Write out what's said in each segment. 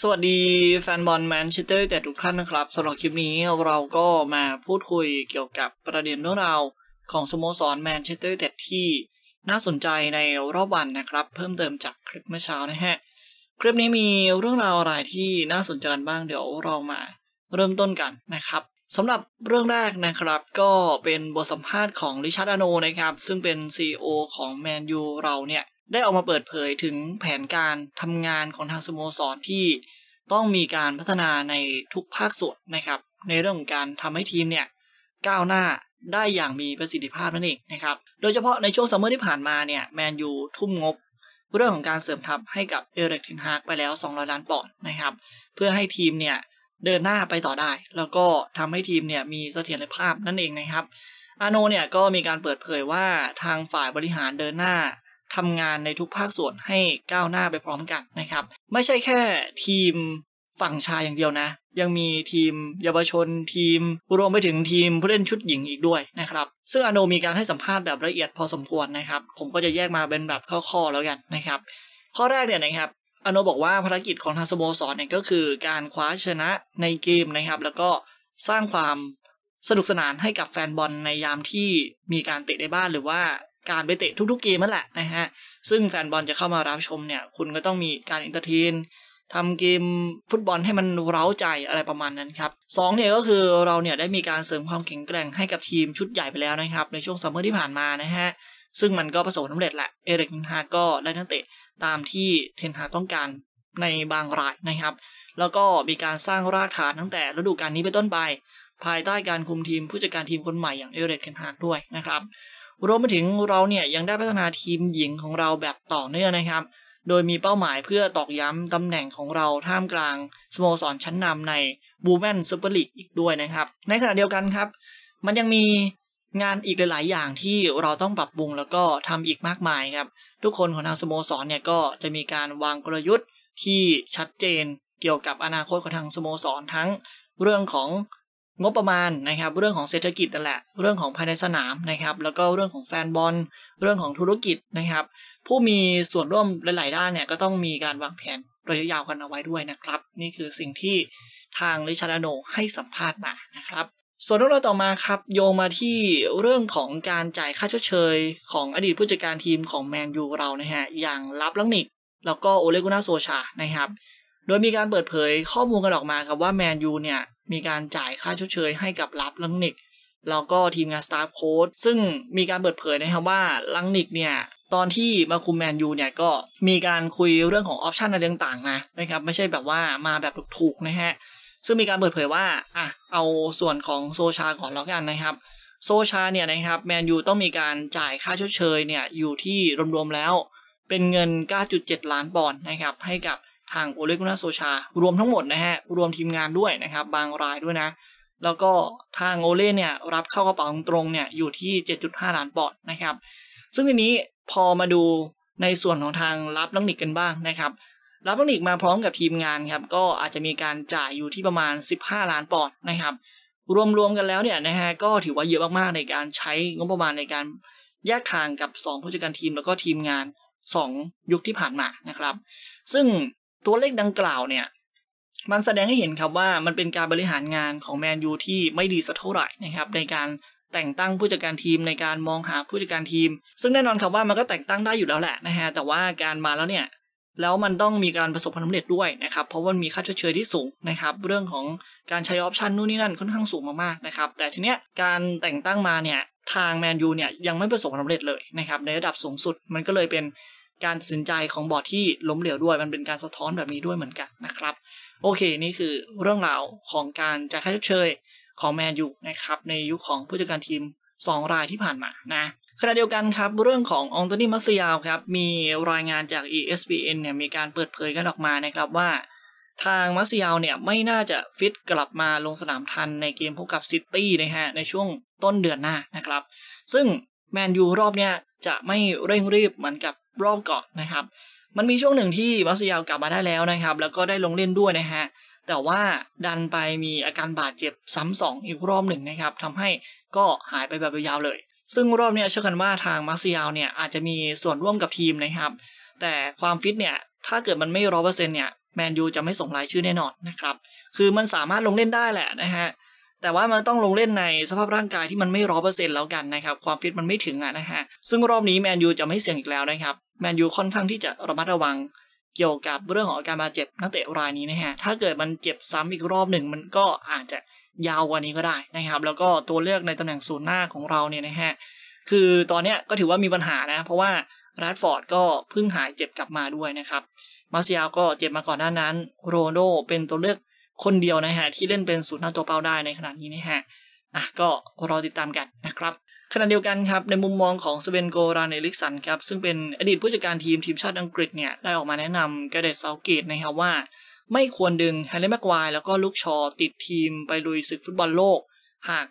สวัสดีแฟนบอลแมนเชสเตอร์แต่ทุกท่านนะครับสำหรับคลิปนี้เราก็มาพูดคุยเกี่ยวกับประเด็นเรื่องราวของสโมสรแมนเชสเตอร์แต่ที่น่าสนใจในรอบวันนะครับ เพิ่มเติมจากคลิปเมื่อเช้านะฮะ คลิปนี้มีเรื่องราวอะไรที่น่าสนใจบ้างเดี๋ยวเรามาเริ่มต้นกันนะครับสำหรับเรื่องแรกนะครับ ก็เป็นบทสัมภาษณ์ของริชาร์ดอโนนะครับซึ่งเป็น CEO ของแมนยูเราเนี่ยได้ออกมาเปิดเผยถึงแผนการทำงานของทางสโมสรที่ต้องมีการพัฒนาในทุกภาคส่วนนะครับ ในเรื่องของการทำให้ทีมเนี่ยก้าวหน้าได้อย่างมีประสิทธิภาพนั่นเองนะครับโดยเฉพาะในช่วงซัมเมอร์ที่ผ่านมาเนี่ยแมนยูทุ่มงบเรื่องของการเสริมทัพให้กับเอริกทินฮากไปแล้ว 200 ล้านปอนด์นะครับเพื่อให้ทีมเนี่ยเดินหน้าไปต่อได้ แล้วก็ทำให้ทีมเนี่ยมีเสถียรภาพนั่นเองนะครับอาโนเนี่ยก็มีการเปิดเผยว่าทางฝ่ายบริหารเดินหน้าทำงานในทุกภาคส่วนให้ก้าวหน้าไปพร้อมกันนะครับไม่ใช่แค่ทีมฝั่งชายอย่างเดียวนะ ยังมีทีมเยาวชนทีมรวมไปถึงทีมผู้เล่นชุดหญิงอีกด้วยนะครับ ซึ่งอโนมีการให้สัมภาษณ์แบบละเอียดพอสมควรนะครับ ผมก็จะแยกมาเป็นแบบข้อๆแล้วกันนะครับ ข้อแรกเนี่ยนะครับ อโนบอกว่าภารกิจของทางสโมสรเนี่ยก็คือการคว้าชนะในเกมนะครับ แล้วก็สร้างความสนุกสนานให้กับแฟนบอลในยามที่มีการเตะในบ้านหรือว่าการไปเตะทุก ๆ เกมนั่นแหละนะฮะซึ่งแฟนบอลจะเข้ามารับชมเนี่ย คุณก็ต้องมีการอินเตอร์เทนทำเกมฟุตบอลให้มันเร้าใจอะไรประมาณนั้นครับสองเนี่ยก็คือเราเนี่ยได้มีการเสริมความแข็งแกร่งให้กับทีมชุดใหญ่ไปแล้วนะครับ ในช่วงซัมเมอร์ที่ผ่านมานะฮะซึ่งมันก็ประสบสำเร็จแหละเอริกฮาก็ได้นักเตะตามที่เทนฮาต้องการในบางรายนะครับ แล้วก็มีการสร้างรากฐานตั้งแต่ฤดูกาลนี้ไปต้นไป ภายใต้การคุมทีมผู้จัดการทีมคนใหม่อย่างเอเริกเทนฮาด้วยนะครับรวมไปถึงเราเนี่ยยังได้พัฒนาทีมหญิงของเราแบบต่อเนื่องนะครับ โดยมีเป้าหมายเพื่อตอกย้ำตำแหน่งของเราท่ามกลางสโมสรชั้นนำในบูแมนซูเปอร์ลีกอีกด้วยนะครับ ในขณะเดียวกันครับ มันยังมีงานอีกหลาย ๆ อย่างที่เราต้องปรับปรุงแล้วก็ทำอีกมากมายครับ ทุกคนของทางสโมสรเนี่ยก็จะมีการวางกลยุทธ์ที่ชัดเจนเกี่ยวกับอนาคตของทางสโมสร ทั้งเรื่องของงบประมาณนะครับเรื่องของเศรษฐกิจนั่นแหละเรื่องของภายในสนามนะครับ แล้วก็เรื่องของแฟนบอลเรื่องของธุรกิจนะครับ ผู้มีส่วนร่วมหลายๆ ด้านเนี่ยก็ต้องมีการวางแผนระยะยาวกันเอาไว้ด้วยนะครับ นี่คือสิ่งที่ทางลิชาร์โนให้สัมภาษณ์มานะครับส่วนเรื่องต่อมาครับโยงมาที่เรื่องของการจ่ายค่าชดเชยของอดีตผู้จัดการทีมของแมนยูเรานะฮะอย่างลับลังนิก แล้วก็โอเลกุนาโซชานะครับโดยมีการเปิดเผยข้อมูลกันออกมาครับว่าแมนยูเนี่ยมีการจ่ายค่าชดเชยให้กับรับลังนิก แล้วก็ทีมงานสตาร์โค้ดซึ่งมีการเปิดเผยนะครับว่าลังนิกเนี่ยตอนที่มาคุมแมนยูเนี่ยก็มีการคุยเรื่องของออปชันอะไรต่างๆนะนะครับ ไม่ใช่แบบว่ามาแบบถูกๆนะฮะซึ่งมีการเปิดเผยว่าอ่ะเอาส่วนของโซชาก่อนแล้วกันนะครับโซชาเนี่ยนะครับแมนยูต้องมีการจ่ายค่าชดเชยเนี่ยอยู่ที่รวมๆแล้ว เป็นเงิน 9.7 ล้านปอนด์นะครับให้กับทางโอเลกุนาโซชา รวมทั้งหมดนะฮะรวมทีมงานด้วยนะครับ บางรายด้วยนะ แล้วก็ทางโอเล่เนี่ย รับเข้ากระเป๋าตรงเนี่ยอยู่ที่ 7.5 ล้านปอนด์นะครับ ซึ่งทีนี้พอมาดูในส่วนของทางรับลังนิกกันบ้างนะครับรับลังนิกมาพร้อมกับทีมงานครับก็อาจจะมีการจ่ายอยู่ที่ประมาณ 15 ล้านปอนด์นะครับ รวมๆกันแล้วเนี่ยนะฮะก็ถือว่าเยอะมากๆ ในการใช้งบประมาณในการแยกทางกับ2ผู้จัดการทีม แล้วก็ทีมงาน 2 ยุคที่ผ่านมานะครับ ซึ่งตัวเลขดังกล่าวเนี่ยมันแสดงให้เห็นครับว่ามันเป็นการบริหารงานของแมนยูที่ไม่ดีสักเท่าไหร่นะครับ ในการแต่งตั้งผู้จัดการทีมในการมองหาผู้จัดการทีม ซึ่งแน่นอนครับว่ามันก็แต่งตั้งได้อยู่แล้วแหละนะฮะแต่ว่าการมาแล้วเนี่ยแล้วมันต้องมีการประสบความสำเร็จด้วยนะครับ เพราะมันมีค่าฉลเ่ยที่สูงนะครับ เรื่องของการใช้ออปชันนู่นนี่นั่นค่อนข้างสูงมากๆนะครับแต่ทีเนี้ยการแต่งตั้งมาเนี่ยทางแมนยูเนี่ยยังไม่ประสบความสำเร็จเลยนะครับ ในระดับสูงสุดมันก็เลยเป็นการตัดสินใจของบอร์ดที่ล้มเหลวด้วยมันเป็นการสะท้อนแบบนี้ด้วยเหมือนกันนะครับ โอเคนี่คือเรื่องราวของการจ่ายค่าชดเชยของแมนยูนะครับในยุคของผู้จัดการทีม 2 รายที่ผ่านมานะขณะเดียวกันครับเรื่องขององตนีมัสยาวครับมีรายงานจาก ESPN เนี่ยมีการเปิดเผยกันออกมานะครับ ว่าทางมัสยาวเนี่ยไม่น่าจะฟิตกลับมาลงสนามทันในเกมพบกับซิตี้นะฮะในช่วงต้นเดือนหน้านะครับซึ่งแมนยูรอบเนี้ยจะไม่เร่งรีบเหมือนกับรอบเกาะนะครับ มันมีช่วงหนึ่งที่วาซยาวกลับมาได้แล้วนะครับ แล้วก็ได้ลงเล่นด้วยนะฮะ แต่ว่าดันไปมีอาการบาดเจ็บซ้ำสองอีกรอบหนึ่งนะครับทำให้ก็หายไปแบบยาวเลย ซึ่งรอบนี้เชื่อกันว่าทางมาร์ซิยาลเนี่ยอาจจะมีส่วนร่วมกับทีมนะครับ แต่ความฟิตเนี่ย ถ้าเกิดมันไม่ร้อเปอร์เซ็นต์เนี่ยแมนยูจะไม่ส่งรายชื่อแน่นอนนะครับ คือมันสามารถลงเล่นได้แหละนะฮะ แต่ว่ามันต้องลงเล่นในสภาพร่างกายที่มันไม่ร้อเปอร์เซ็นต์แล้วกันนะครับ ความฟิตมันไม่ถึงอ่ะนะฮะ ซึ่งรอบนี้แมนยูจะไม่เสี่ยงอีกแล้วนะครับแมนยูค่อนข้างที่จะระมัดระวังเกี่ยวกับเรื่องของอาการบาดเจ็บนักเตะรายนี้นะฮะ ถ้าเกิดมันเจ็บซ้ำอีกรอบหนึ่งมันก็อาจจะยาวกว่านี้ก็ได้นะครับ แล้วก็ตัวเลือกในตำแหน่งศูนย์หน้าของเราเนี่ยนะฮะ คือตอนนี้ก็ถือว่ามีปัญหานะ เพราะว่าแรดฟอร์ดก็เพิ่งหายเจ็บกลับมาด้วยนะครับ มาเซียก็เจ็บมาก่อนหน้านั้น โรโดเป็นตัวเลือกคนเดียวนะฮะที่เล่นเป็นศูนย์หน้าตัวเป้าได้ในขณะนี้นะฮะ อ่ะก็รอติดตามกันนะครับขณะเดียวกันครับในมุมมองของสเวนโกราเนลิกสันครับ ซึ่งเป็นอดีตผู้จัดการทีมทีมชาติอังกฤษเนี่ยได้ออกมาแนะนำกาเดตเซาเกตนะครับ ว่าไม่ควรดึงแฮร์รี่แม็กควาย แล้วก็ลูกชอติดทีมไปลุยศึกฟุตบอลโลก หาก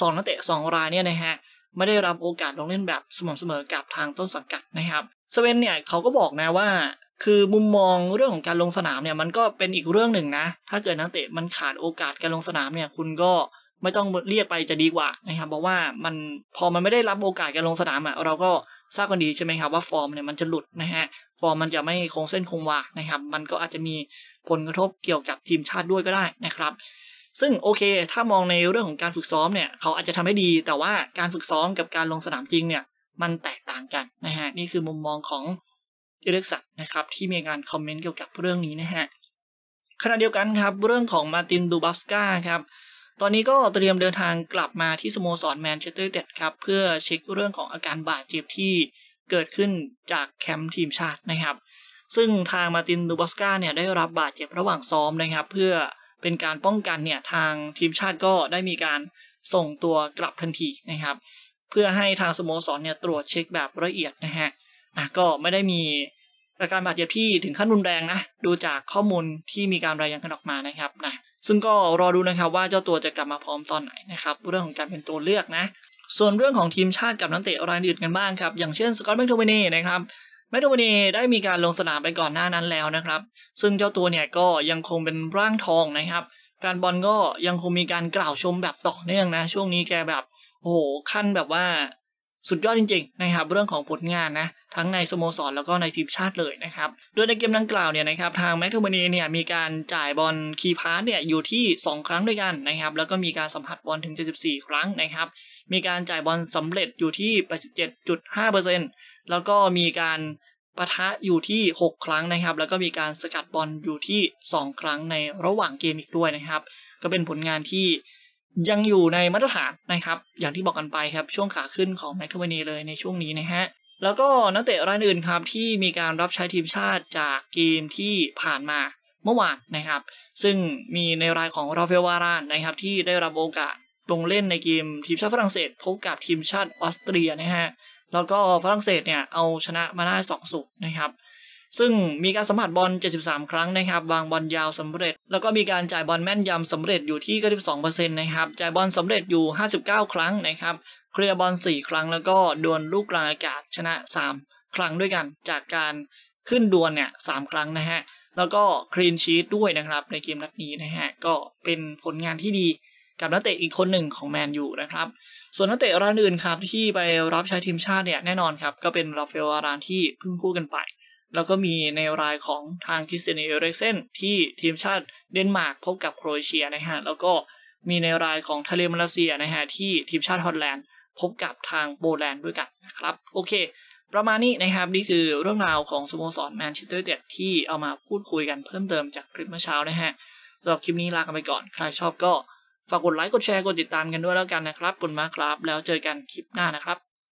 สองนักเตะสองรายเนี่ยนะฮะไม่ได้รับโอกาสลงเล่นแบบสม่ำเสมอกับทางต้นสังกัดนะครับสเวนเนี่ยเขาก็บอกนะว่า คือมุมมองเรื่องของการลงสนามเนี่ยมันก็เป็นอีกเรื่องหนึ่งนะถ้าเกิดนักเตะมันขาดโอกาสการลงสนามเนี่ยคุณก็ไม่ต้องเรียกไปจะดีกว่านะครับเพราะว่ามันพอมันไม่ได้รับโอกาสการลงสนามอ่ะ เราก็ทราบกันดีใช่ไหมครับว่าฟอร์มเนี่ยมันจะหลุดนะฮะ ฟอร์มมันจะไม่คงเส้นคงวา นะครับ มันก็อาจจะมีผลกระทบเกี่ยวกับทีมชาติด้วยก็ได้นะครับ ซึ่งโอเคถ้ามองในเรื่องของการฝึกซ้อมเนี่ยเขาอาจจะทำให้ดี แต่ว่าการฝึกซ้อมกับการลงสนามจริง เนี่ย มันแตกต่างกันนะฮะ นี่คือมุมมองของเอเล็กซัตนะครับ ที่มีการคอมเมนต์เกี่ยวกับเรื่องนี้นะฮะ ขณะเดียวกันครับ เรื่องของมาตินดูบัฟสกาครับตอนนี้ก็เตรียมเดินทางกลับมาที่สโมสรแมนเชสเตอร์เด็ดครับ เพื่อเช็คเรื่องของอาการบาดเจ็บที่เกิดขึ้นจากแคมป์ทีมชาตินะครับซึ่งทางมาตินดูบอสกาเนี่ยได้รับบาดเจ็บระหว่างซ้อมนะครับ เพื่อเป็นการป้องกันเนี่ยทางทีมชาติก็ได้มีการส่งตัวกลับทันทีนะครับ เพื่อให้ทางสโมสรเนี่ยตรวจเช็คแบบละเอียดนะฮะอ่ะก็ไม่ได้มีอาการบาดเจ็บที่ถึงขั้นรุนแรงนะดูจากข้อมูลที่มีการรายงานกันออกมานะครับนะซึ่งก็รอดูนะครับว่าเจ้าตัวจะกลับมาพร้อมตอนไหนนะครับ เรื่องของการเป็นตัวเลือกนะ ส่วนเรื่องของทีมชาติกับนักเตะรายอื่นกันบ้างครับ อย่างเช่นสกอตแมคโทเวนีนะครับแมคโทเวนีได้มีการลงสนามไปก่อนหน้านั้นแล้วนะครับ ซึ่งเจ้าตัวเนี่ยก็ยังคงเป็นร่างทองนะครับแฟนบอลก็ยังคงมีการกล่าวชมแบบต่อเนื่องนะช่วงนี้แกแบบโอ้โหขั้นแบบว่าสุดยอดจริงๆนะครับเรื่องของผลงานนะทั้งในสโมสรแล้วก็ในทีมชาติเลยนะครับโดยในเกมดังกล่าวเนี่ยนะครับทางแมคโทมานีเนี่ยมีการจ่ายบอลคีพาร์เนี่ยอยู่ที่ 2 ครั้งด้วยกันนะครับแล้วก็มีการสัมผัสบอลถึง 74 ครั้งนะครับ มีการจ่ายบอลสำเร็จอยู่ที่ 87.5%แล้วก็มีการปะทะอยู่ที่ 6 ครั้งนะครับ แล้วก็มีการสกัดบอลอยู่ที่ 2 ครั้งในระหว่างเกมอีกด้วยนะครับ ก็เป็นผลงานที่ยังอยู่ในมาตรฐานนะครับอย่างที่บอกกันไปครับช่วงขาขึ้นของแมคโทเวนีเลยในช่วงนี้นะฮะแล้วก็นักเตะรายอื่นครับที่มีการรับใช้ทีมชาติจากเกมที่ผ่านมาเมื่อวานนะครับ ซึ่งมีในรายของราเฟลวารานนะครับ ที่ได้รับโอกาสลงเล่นในเกมทีมชาติฝรั่งเศสพบกับทีมชาติออสเตรียนะฮะแล้วก็ฝรั่งเศสเนี่ยเอาชนะมาได้สองสูนะครับซึ่งมีการสัมผัสบอล73 ครั้งนะครับ วางบอลยาวสำเร็จ แล้วก็มีการจ่ายบอลแม่นยำสำเร็จอยู่ที่ 92%นะครับจ่ายบอลสำเร็จอยู่ 59 ครั้งนะครับเคลียร์บอล4ครั้ง แล้วก็ดวลลูกกลางอากาศชนะ 3 ครั้งด้วยกัน จากการขึ้นดวลเนี่ยสครั้งนะฮะแล้วก็คลีนชีตด้วยนะครับในเกมนัดนี้นะฮะก็เป็นผลงานที่ดีกับนักเตะอีกคนหนึ่งของแมนยูนะครับส่วนนักเตะรายอื่นครับที่ไปรับใช้ทีมชาติเนี่ยแน่นอนครับก็เป็นราฟาเอลอารานที่เพิ่งคู่กันไปแล้วก็มีในรายของทางคริสเตียนเอเรกเซนที่ทีมชาติเดนมาร์กพบกับโครเอเชียนะฮะแล้วก็มีในรายของทะเลมาเลเซียนะฮะที่ทีมชาติฮอลแลนด์พบกับทางโปแลนด์ด้วยกันนะครับโอเค ประมาณนี้นะครับนี่คือเรื่องราวของสโมสรแมนเชสเตอร์เด็ดที่เอามาพูดคุยกันเพิ่มเติมจากคลิปเมื่อเช้านะฮะสำหรับคลิปนี้ลากันไปก่อน ใครชอบก็ฝากกดไลค์กดแชร์กดติดตามกันด้วยแล้วกันนะครับคุณมาครับ แล้วเจอกันคลิปหน้านะครับ